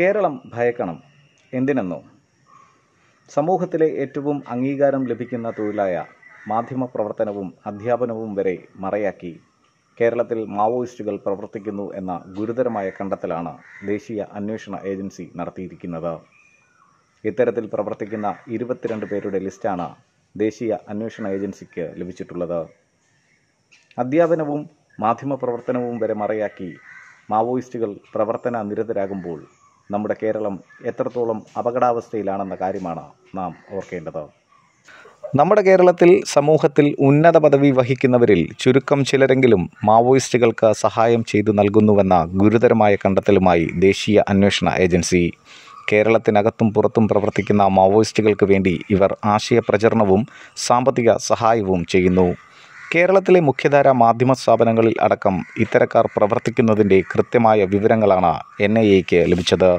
കേരളം ഭയക്കണം എന്തിനെന്നോ സമൂഹത്തിലെ ഏറ്റവും അംഗീകാരം ലഭിക്കുന്ന തൊഴിലായ മാധ്യമപ്രവർത്തനവും അധ്യാപനവും വരെ മറയാക്കി കേരളത്തിൽ മാവോയിസ്റ്റുകൾ പ്രവർത്തിക്കുന്നു എന്ന ഗുരുതരമായ കണ്ടെത്തലാണ് ദേശീയ അന്വേഷണ ഏജൻസി നടത്തിയിരിക്കുന്നത് ഇത്തരത്തിൽ പ്രവർത്തിക്കുന്ന ഇരുപത്തിരണ്ട് പേരുടെ ലിസ്റ്റാണ് ദേശീയ അന്വേഷണ ഏജൻസിക്ക് ലഭിച്ചിട്ടുള്ളത് അധ്യാപനവും മാധ്യമപ്രവർത്തനവും വരെ മറയാക്കി മാവോയിസ്റ്റുകൾ പ്രവർത്തന നിരതരാകുമ്പോൾ നമ്മുടെ കേരളം എത്രത്തോളം അപകടാവസ്ഥയിലാണെന്ന കാര്യമാണ് നാം ഓർക്കേണ്ടത് നമ്മുടെ കേരളത്തിൽ സമൂഹത്തിൽ ഉന്നത പദവി വഹിക്കുന്നവരിൽ ചുരുക്കം ചിലരെങ്കിലും മാവോയിസ്റ്റുകൾക്ക് സഹായം ചെയ്തു നൽകുന്നുവെന്ന ഗുരുതരമായ കണ്ടെത്തലുമായി ദേശീയ അന്വേഷണ ഏജൻസി കേരളത്തിനകത്തും പുറത്തും പ്രവർത്തിക്കുന്ന മാവോയിസ്റ്റുകൾക്ക് വേണ്ടി ഇവർ ആശയപ്രചരണവും സാമ്പത്തിക സഹായവും ചെയ്യുന്നു കേരളത്തിലെ മുഖ്യധാര മാധ്യമ സ്ഥാപനങ്ങളിൽ അടക്കം ഇത്തരക്കാർ പ്രവർത്തിക്കുന്നതിൻ്റെ കൃത്യമായ വിവരങ്ങളാണ് എൻ ഐ എക്ക് ലഭിച്ചത്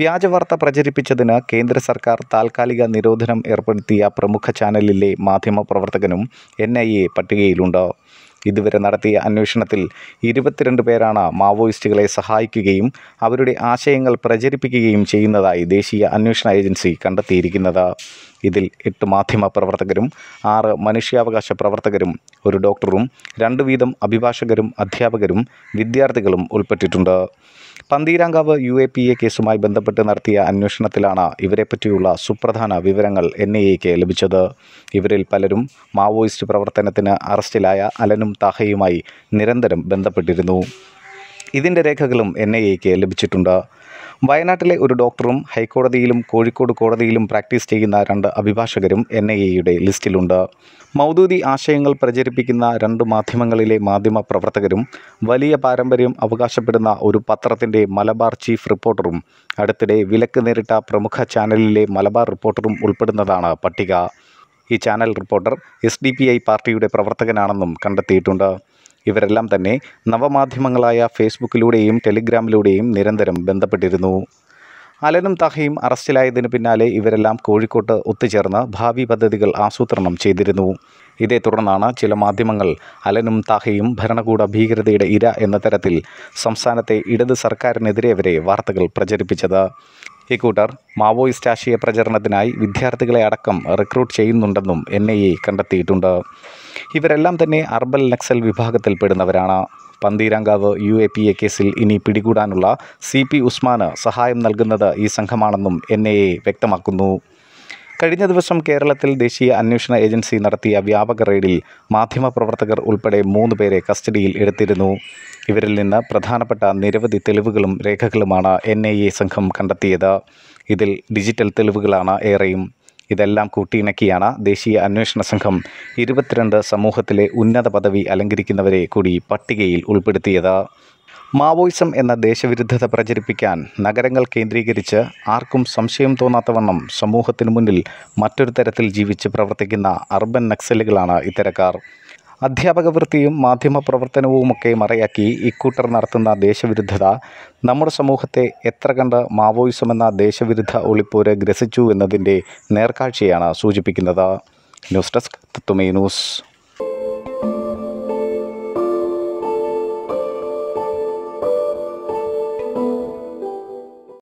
വ്യാജവാർത്ത പ്രചരിപ്പിച്ചതിന് കേന്ദ്ര സർക്കാർ താൽക്കാലിക നിരോധനം ഏർപ്പെടുത്തിയ പ്രമുഖ ചാനലിലെ മാധ്യമപ്രവർത്തകനും എൻ ഐ എ പട്ടികയിലുണ്ട് ഇതുവരെ നടത്തിയ അന്വേഷണത്തിൽ ഇരുപത്തിരണ്ട് പേരാണ് മാവോയിസ്റ്റുകളെ സഹായിക്കുകയും അവരുടെ ആശയങ്ങൾ പ്രചരിപ്പിക്കുകയും ചെയ്യുന്നതായി ദേശീയ അന്വേഷണ ഏജൻസി കണ്ടെത്തിയിരിക്കുന്നത് ഇതിൽ എട്ട് മാധ്യമ പ്രവർത്തകരും ആറ് മനുഷ്യാവകാശ പ്രവർത്തകരും ഒരു ഡോക്ടറും രണ്ട് വീതം അഭിഭാഷകരും അധ്യാപകരും വിദ്യാർത്ഥികളും ഉൾപ്പെട്ടിട്ടുണ്ട് Pantheerankavu U A P A കേസുമായി ബന്ധപ്പെട്ട് നടത്തിയ അന്വേഷണത്തിലാണ് ഇവരെപ്പറ്റിയുള്ള സുപ്രധാന വിവരങ്ങൾ എൻ ഐ എക്ക് ലഭിച്ചത് ഇവരിൽ പലരും മാവോയിസ്റ്റ് പ്രവർത്തനത്തിന് അറസ്റ്റിലായ അലനും താഹയുമായി നിരന്തരം ബന്ധപ്പെട്ടിരുന്നു ഇതിൻ്റെ രേഖകളും എൻ ഐ എക്ക് ലഭിച്ചിട്ടുണ്ട് വയനാട്ടിലെ ഒരു ഡോക്ടറും ഹൈക്കോടതിയിലും കോഴിക്കോട് കോടതിയിലും പ്രാക്ടീസ് ചെയ്യുന്ന രണ്ട് അഭിഭാഷകരും എൻ ഐ എയുടെ ലിസ്റ്റിലുണ്ട് മൗദൂദി ആശയങ്ങൾ പ്രചരിപ്പിക്കുന്ന രണ്ട് മാധ്യമങ്ങളിലെ മാധ്യമ പ്രവർത്തകരും വലിയ പാരമ്പര്യം അവകാശപ്പെടുന്ന ഒരു പത്രത്തിൻ്റെ മലബാർ ചീഫ് റിപ്പോർട്ടറും അടുത്തിടെ വിലക്ക് നേരിട്ട പ്രമുഖ ചാനലിലെ മലബാർ റിപ്പോർട്ടറും ഉൾപ്പെടുന്നതാണ് പട്ടിക ഈ ചാനൽ റിപ്പോർട്ടർ എസ് പാർട്ടിയുടെ പ്രവർത്തകനാണെന്നും കണ്ടെത്തിയിട്ടുണ്ട് ഇവരെല്ലാം തന്നെ നവമാധ്യമങ്ങളായ ഫേസ്ബുക്കിലൂടെയും ടെലിഗ്രാമിലൂടെയും നിരന്തരം ബന്ധപ്പെട്ടിരുന്നു അലനും താഹയും അറസ്റ്റിലായതിനു പിന്നാലെ ഇവരെല്ലാം കോഴിക്കോട്ട് ഒത്തുചേർന്ന് ഭാവി പദ്ധതികൾ ആസൂത്രണം ചെയ്തിരുന്നു ഇതേ തുടർന്നാണ് ചില മാധ്യമങ്ങൾ അലനും താഹയും ഭരണകൂട ഭീകരതയുടെ ഇര എന്ന തരത്തിൽ സംസ്ഥാനത്തെ ഇടത് സർക്കാരിനെതിരെ വരെ വാർത്തകൾ പ്രചരിപ്പിച്ചത് ഇക്കൂട്ടർ മാവോയിസ്റ്റ് ആശയ പ്രചരണത്തിനായി വിദ്യാർത്ഥികളെ അടക്കം റിക്രൂട്ട് ചെയ്യുന്നുണ്ടെന്നും എൻ ഐ എ കണ്ടെത്തിയിട്ടുണ്ട് ഇവരെല്ലാം തന്നെ അർബൽ നക്സൽ വിഭാഗത്തിൽപ്പെടുന്നവരാണ് Pantheerankavu U A P A കേസിൽ ഇനി പിടികൂടാനുള്ള സി പി ഉസ്മാന് സഹായം നൽകുന്നത് ഈ സംഘമാണെന്നും എൻ എ എ വ്യക്തമാക്കുന്നു കഴിഞ്ഞ ദിവസം കേരളത്തിൽ ദേശീയ അന്വേഷണ ഏജൻസി നടത്തിയ വ്യാപക റെയ്ഡിൽ മാധ്യമപ്രവർത്തകർ ഉൾപ്പെടെ മൂന്ന് പേരെ കസ്റ്റഡിയിൽ എടുത്തിരുന്നു ഇവരിൽ നിന്ന് പ്രധാനപ്പെട്ട നിരവധി തെളിവുകളും രേഖകളുമാണ് എൻ ഐ എ സംഘം കണ്ടെത്തിയത് ഇതിൽ ഡിജിറ്റൽ തെളിവുകളാണ് ഏറെയും ഇതെല്ലാം കൂട്ടിയിണക്കിയാണ് ദേശീയ അന്വേഷണ സംഘം ഇരുപത്തിരണ്ട് സമൂഹത്തിലെ ഉന്നത പദവി അലങ്കരിക്കുന്നവരെ കൂടി പട്ടികയിൽ ഉൾപ്പെടുത്തിയത് മാവോയിസം എന്ന ദേശവിരുദ്ധത പ്രചരിപ്പിക്കാൻ നഗരങ്ങൾ കേന്ദ്രീകരിച്ച് ആർക്കും സംശയം തോന്നാത്തവണ്ണം സമൂഹത്തിനു മുന്നിൽ മറ്റൊരു തരത്തിൽ ജീവിച്ച് പ്രവർത്തിക്കുന്ന അർബൻ നക്സലുകളാണ് ഇത്തരക്കാർ അധ്യാപക വൃത്തിയും മാധ്യമ പ്രവർത്തനവുമൊക്കെ മറയാക്കി ഇക്കൂട്ടർ നടത്തുന്ന ദേശവിരുദ്ധത നമ്മുടെ സമൂഹത്തെ എത്ര കണ്ട് എന്ന ദേശവിരുദ്ധ ഒളിപ്പോര് ഗ്രസിച്ചു എന്നതിൻ്റെ നേർക്കാഴ്ചയാണ് സൂചിപ്പിക്കുന്നത് ന്യൂസ് ഡെസ്ക് തത്തുമേ ന്യൂസ്